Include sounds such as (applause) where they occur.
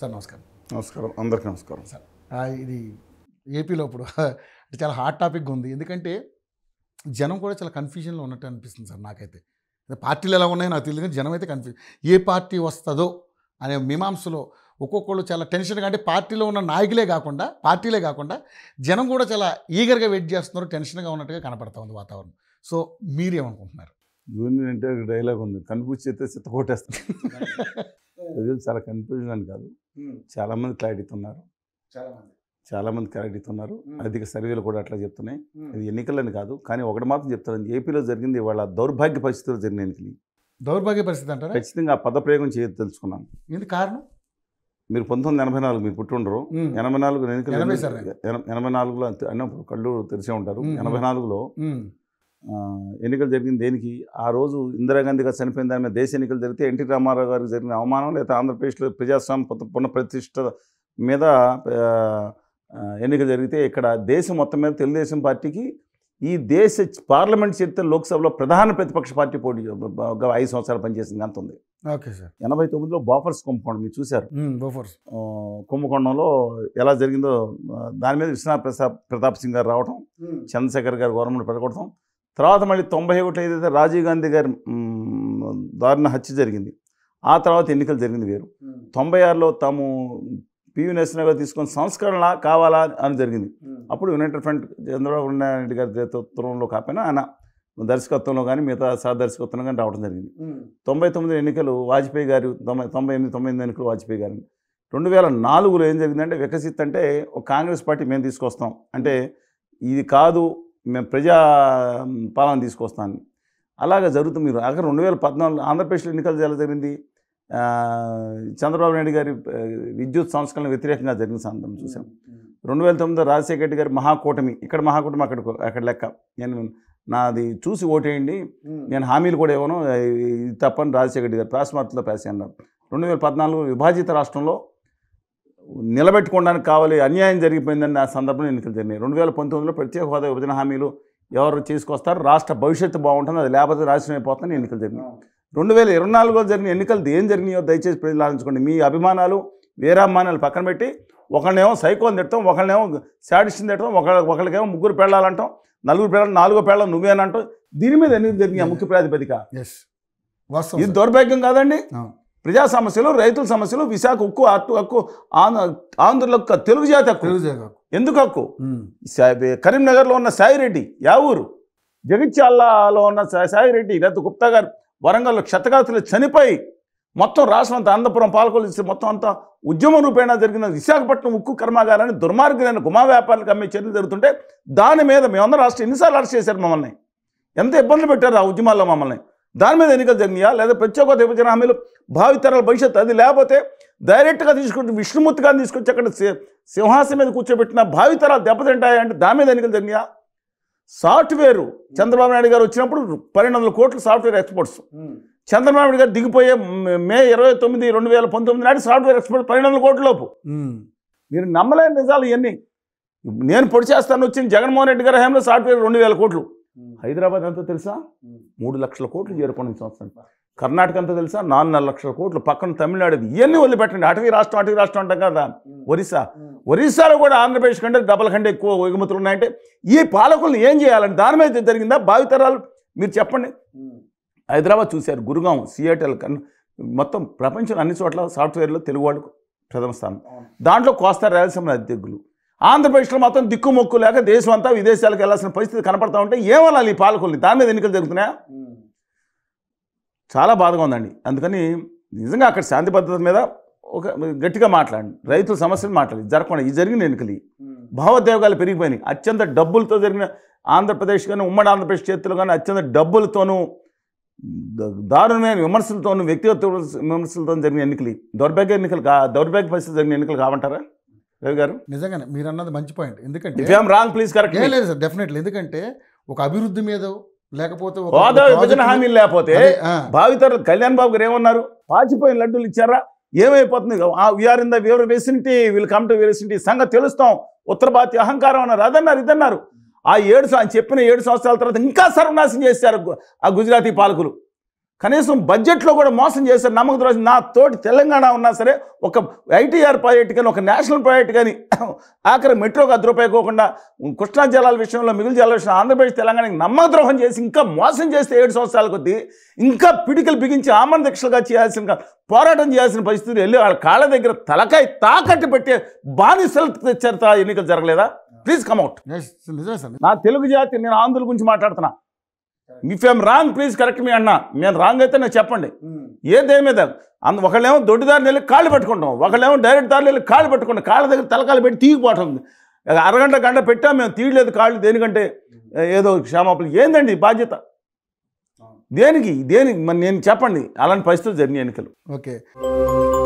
Sir నమస్కారం నమస్కారం అందరికి నమస్కారం సార్ ఇది ఏపీలో ఇప్పుడు చాలా హాట్ టాపిక్ ఉంది ఎందుకంటే జనం కూడా చాలా కన్ఫ్యూజన్లో ఉన్నట్టు అనిపిస్తుంది సార్ నాకైతే పార్టీలు ఎలా ఉన్నాయో నాకు తెలియదు జనం అయితే కన్ఫ్యూజ్ ఏ పార్టీ వస్తుందో అనే మీమాంసలో ఒక్కొక్కళ్ళు చాలా టెన్షన్గా అంటే పార్టీలో ఉన్న నాయకులే కాకుండా పార్టీలే కాకుండా జనం కూడా చాలా ఈగర్గా వెయిట్ చేస్తున్నారు టెన్షన్గా ఉన్నట్టుగా కనపడతా ఉంది వాతావరణం సో మీరేమనుకుంటున్నారు యూనియన్ అంటే డైలాగ్ ఉంది కన్ఫ్యూజ్ చేస్తే కొట్టేస్తుంది (laughs) రిజల్ట్ చాలా కన్ఫ్యూజన్ అని కాదు చాలా మంది క్లారిటీతో ఉన్నారు చాలా చాలామంది క్లారిటీతో ఉన్నారు అధిక సర్వేలు కూడా అట్లా చెప్తున్నాయి ఇది ఎన్నికలని కాదు కానీ ఒకటి మాత్రం చెప్తాను ఏపీలో జరిగింది వాళ్ళ దౌర్భాగ్య పరిస్థితులు జరిగిన ఎన్నికలు దౌర్భాగ్య పరిస్థితి అంటారు ఖచ్చితంగా ఆ పదప్రయోగం చేయదు తెలుసుకున్నాను కారణం మీరు పంతొమ్మిది ఎనభై నాలుగు మీరు పుట్టుండరు ఎనభై నాలుగు ఎన్నికలు ఎనభై నాలుగులో అన్నప్పుడు కళ్ళు తెరిచే ఉంటారు ఎనభై నాలుగులో ఎన్నికలు జరిగింది దేనికి ఆ రోజు ఇందిరాగాంధీ గారు చనిపోయిన దాని మీద దేశ ఎన్నికలు జరిగితే ఎన్టీ రామారావు గారికి జరిగిన అవమానం లేదా ఆంధ్రప్రదేశ్లో ప్రజాస్వామ్య పునఃప్రతిష్ట మీద ఎన్నిక జరిగితే ఇక్కడ దేశం మొత్తం మీద తెలుగుదేశం పార్టీకి ఈ దేశ పార్లమెంట్ చరిత్ర లోక్సభలో ప్రధాన ప్రతిపక్ష పార్టీ పోటీ ఐదు సంవత్సరాలు పనిచేసింది అంత ఉంది ఓకే సార్ ఎనభై తొమ్మిదిలో బోఫర్స్ కుంభకోణం మీరు చూశారు బోఫర్స్ కుంభకోణంలో ఎలా జరిగిందో దాని మీద విశ్వనాథ్ ప్రసాద్ ప్రతాప్ సింగ్ గారు రావడం చంద్రశేఖర్ గారు గవర్నమెంట్ పెరగొడతాం తర్వాత మళ్ళీ తొంభై ఒకటి ఏదైతే రాజీవ్ గాంధీ గారి దారుణ హత్య జరిగింది ఆ తర్వాత ఎన్నికలు జరిగింది వేరు తొంభై ఆరులో తాము పివి నరసింహ గారు తీసుకొని సంస్కరణ కావాలా అని జరిగింది అప్పుడు యునైటెడ్ ఫ్రంట్ చంద్రబాబు నాయుడు గారి నేతృత్వంలో కాకపోయినా ఆయన దర్శకత్వంలో కానీ మిగతా సహదర్శకత్వంలో కానీ రావడం జరిగింది తొంభై తొమ్మిది ఎన్నికలు వాజ్పేయి గారు తొంభై తొంభై ఎనిమిది తొంభై ఎనిమిది ఎన్నికలు వాజ్పేయి గారు రెండు వేల నాలుగులో ఏం జరిగిందంటే వికసిత్ అంటే ఒక కాంగ్రెస్ పార్టీ మేము తీసుకొస్తాం అంటే ఇది కాదు మేము ప్రజా పాలన తీసుకొస్తాను అలాగే జరుగుతుంది మీరు అక్కడ రెండు వేల పద్నాలుగు ఆంధ్రప్రదేశ్లో ఎన్నికలు ఎలా జరిగింది చంద్రబాబు నాయుడు గారి విద్యుత్ సంస్కరణ వ్యతిరేకంగా జరిగిన సందర్భం చూసాం రెండు వేల తొమ్మిదిలో రాజశేఖర రెడ్డి గారి మహాకూటమి ఇక్కడ మహాకూటమి అక్కడ అక్కడ లెక్క నేను నాది చూసి ఓటేయండి నేను హామీలు కూడా ఇవ్వను ఇది తప్పని రాజశేఖర రెడ్డి గారు ప్రాస్మార్తలో ప్యాస్ అన్నారు రెండు వేల పద్నాలుగు విభాజిత రాష్ట్రంలో నిలబెట్టుకోవడానికి కావాలి అన్యాయం జరిగిపోయిందని నా సందర్భంలో ఎన్నికలు జరిగినాయి రెండు వేల పంతొమ్మిదిలో ప్రత్యేక హోదా విభజన హామీలు ఎవరు తీసుకొస్తారు రాష్ట్ర భవిష్యత్తు బాగుంటుంది అది లేకపోతే రాష్ట్రం అయిపోతుందని ఎన్నికలు జరిగినాయి రెండు వేల ఇరవై నాలుగులో జరిగిన ఎన్నికలు ఏం జరిగినాయో దయచేసి ప్రజలు ఆలోచించుకోండి మీ అభిమానాలు వీరాభిమానాలు పక్కన పెట్టి ఒకళ్ళనేమో సైకోన్ తిట్టడం ఒకళ్ళనేమో శాడిషన్ తిట్టడం ఒక ఒకళ్ళకేమో ముగ్గురు పెళ్ళాలంటాం నలుగురు పెళ్ళాలి నాలుగో పెళ్ళ నువ్వేనంటాం దీని మీద ఎన్నికలు జరిగినాయి ముఖ్య ప్రాతిపదిక ఇది దౌర్భాగ్యం కాదండి ప్రజా సమస్యలు రైతుల సమస్యలు విశాఖ హక్కు అటు హక్కు ఆంధ్రుల హక్కు తెలుగు జాతి హక్కు ఎందుకు హక్కు కరీంనగర్లో ఉన్న సాయిరెడ్డి యా ఊరు జగిత్యాలలో ఉన్న సాయిరెడ్డి లేదా గుప్తా గారు వరంగల్లో క్షతగాతులు చనిపోయి మొత్తం రాష్ట్రం అంతా అనంతపురం ఇస్తే మొత్తం అంతా ఉద్యమ రూపేణా జరిగిన విశాఖపట్నం ఉక్కు కర్మాగారాన్ని దుర్మార్గులైన గుమా వ్యాపారులకు అమ్మే చర్యలు జరుగుతుంటే దాని మీద మేమందరం రాష్ట్రం ఎన్నిసార్లు అరెస్ట్ చేశారు మమ్మల్ని ఎంత ఇబ్బందులు పెట్టారు ఆ ఉద్యమాల్లో మమ్మల్ని దాని మీద ఎన్నికలు జరిగినాయా లేదా ప్రత్యేక విభజన హామీలు భావితరాల భవిష్యత్తు అది లేకపోతే డైరెక్ట్గా తీసుకుంటే విష్ణుమూర్తి గారిని తీసుకొచ్చి అక్కడ సింహాసనం మీద కూర్చోబెట్టిన భావితరాలు దెబ్బతింటాయా అంటే దాని మీద ఎన్నికలు జరిగినాయా సాఫ్ట్వేర్ చంద్రబాబు నాయుడు గారు వచ్చినప్పుడు పన్నెండు వందల కోట్లు సాఫ్ట్వేర్ ఎక్స్పోర్ట్స్ చంద్రబాబు నాయుడు గారు దిగిపోయే మే ఇరవై తొమ్మిది రెండు వేల పంతొమ్మిది నాటి సాఫ్ట్వేర్ ఎక్స్పోర్ట్ పన్నెండు వందల కోట్ల లోపు మీరు నమ్మలేని నిజాలు ఇవన్నీ నేను పొడి చేస్తాను వచ్చిన జగన్మోహన్ రెడ్డి గారి హయాంలో సాఫ్ట్వేర్ రెండు వేల కోట్లు హైదరాబాద్ అంతా తెలుసా మూడు లక్షల కోట్లు చేరుకోండి సంవత్సరం కర్ణాటక అంతా తెలుసా నాలుగున్నర లక్షల కోట్లు పక్కన తమిళనాడుది ఇవన్నీ వదిలిపెట్టండి అటవీ రాష్ట్రం అటవీ రాష్ట్రం అంటాం కదా ఒరిస్సా ఒరిస్సాలో కూడా ఆంధ్రప్రదేశ్ కంటే డబల్ కంటే ఎక్కువ ఎగుమతులు ఉన్నాయంటే ఈ పాలకులను ఏం చేయాలని దాని మీద జరిగిందా భావితరాలు మీరు చెప్పండి హైదరాబాద్ చూశారు గురుగాం సియాటల్ మొత్తం ప్రపంచంలో అన్ని చోట్ల సాఫ్ట్వేర్లో తెలుగు వాళ్ళు ప్రథమ స్థానం దాంట్లో కోస్తా రాయలసీమ అధ్యక్షులు ఆంధ్రప్రదేశ్లో మాత్రం దిక్కుమొక్కు లేక దేశం అంతా విదేశాలకు వెళ్ళాల్సిన పరిస్థితి కనపడతా ఉంటే ఏమనాలి ఈ పాలకుల్ని దాని మీద ఎన్నికలు జరుగుతున్నాయా చాలా బాధగా ఉందండి అందుకని నిజంగా అక్కడ శాంతి భద్రత మీద ఒక గట్టిగా మాట్లాడండి రైతుల సమస్యలు మాట్లాడి జరగకుండా ఈ జరిగిన ఎన్నికలు భావోద్వేగాలు పెరిగిపోయినాయి అత్యంత డబ్బులతో జరిగిన ఆంధ్రప్రదేశ్ కానీ ఉమ్మడి ఆంధ్రప్రదేశ్ చేతులు కానీ అత్యంత డబ్బులతోనూ దారుణమైన విమర్శలతోనూ వ్యక్తిగత విమర్శలతో జరిగిన ఎన్నికలు దౌర్భాగ్య ఎన్నికలు కా దౌర్భాగ్య పరిస్థితి జరిగిన ఎన్నికలు కావంటారా రవి గారు నిజంగానే మీరు అన్నది మంచి పాయింట్ ఎందుకంటే రాంగ్ ప్లీజ్ కరెక్ట్ లేదు సార్ డెఫినెట్లీ ఎందుకంటే ఒక అభివృద్ధి మీద లేకపోతే విభజన హామీలు లేకపోతే భావితరు కళ్యాణ్ బాబు గారు ఏమన్నారు పాచిపోయిన లడ్డూలు ఇచ్చారా ఏమైపోతుంది వీఆర్ ఇన్ ద వేర్ వీళ్ళు కమిటీ కమ్ సంగతి తెలుస్తాం ఉత్తర భారతి అహంకారం అన్నారు అదన్నారు ఇదన్నారు ఆ ఏడు ఆయన చెప్పిన ఏడు సంవత్సరాల తర్వాత ఇంకా సర్వనాశం చేశారు ఆ గుజరాతీ పాలకులు కనీసం బడ్జెట్లో కూడా మోసం చేశారు నమ్మక ద్రోహం నా తోటి తెలంగాణ ఉన్నా సరే ఒక ఐటీఆర్ ప్రాజెక్ట్ కానీ ఒక నేషనల్ ప్రాజెక్ట్ కానీ ఆఖరి మెట్రోకి అద్దరు కృష్ణా జలాల విషయంలో మిగిలిన జలాల విషయంలో ఆంధ్రప్రదేశ్ తెలంగాణకి నమ్మక ద్రోహం చేసి ఇంకా మోసం చేస్తే ఏడు సంవత్సరాల కొద్దీ ఇంకా పిడికలు బిగించి ఆమరణ దీక్షలుగా చేయాల్సిన పోరాటం చేయాల్సిన పరిస్థితులు వెళ్ళి వాళ్ళ కాళ్ళ దగ్గర తలకాయ తాకట్టు పెట్టే బానిసలు తెచ్చారు ఎన్నికలు జరగలేదా ప్లీజ్ కమ్అట్ నా తెలుగు జాతి నేను ఆంధ్రుల గురించి మాట్లాడుతున్నా if I'm wrong please correct మీ అన్న నేను రాంగ్ అయితే నేను చెప్పండి hmm. ఏ దేని మీద అందు ఒకళ్ళేమో దొడ్డి దారిని వెళ్ళి కాళ్ళు పట్టుకుంటాం ఒకళ్ళేమో డైరెక్ట్ దారిని వెళ్ళి కాళ్ళు పట్టుకుంటాం కాళ్ళ దగ్గర తలకాలు పెట్టి తీగిపోతుంది అరగంట గంట పెట్టా మేము తీయలేదు కాళ్ళు దేనికంటే hmm. ఏదో క్షమాపణ ఏందండి బాధ్యత దేనికి దేనికి మరి నేను చెప్పండి అలాంటి పరిస్థితులు జరిగిన ఎన్నికలు ఓకే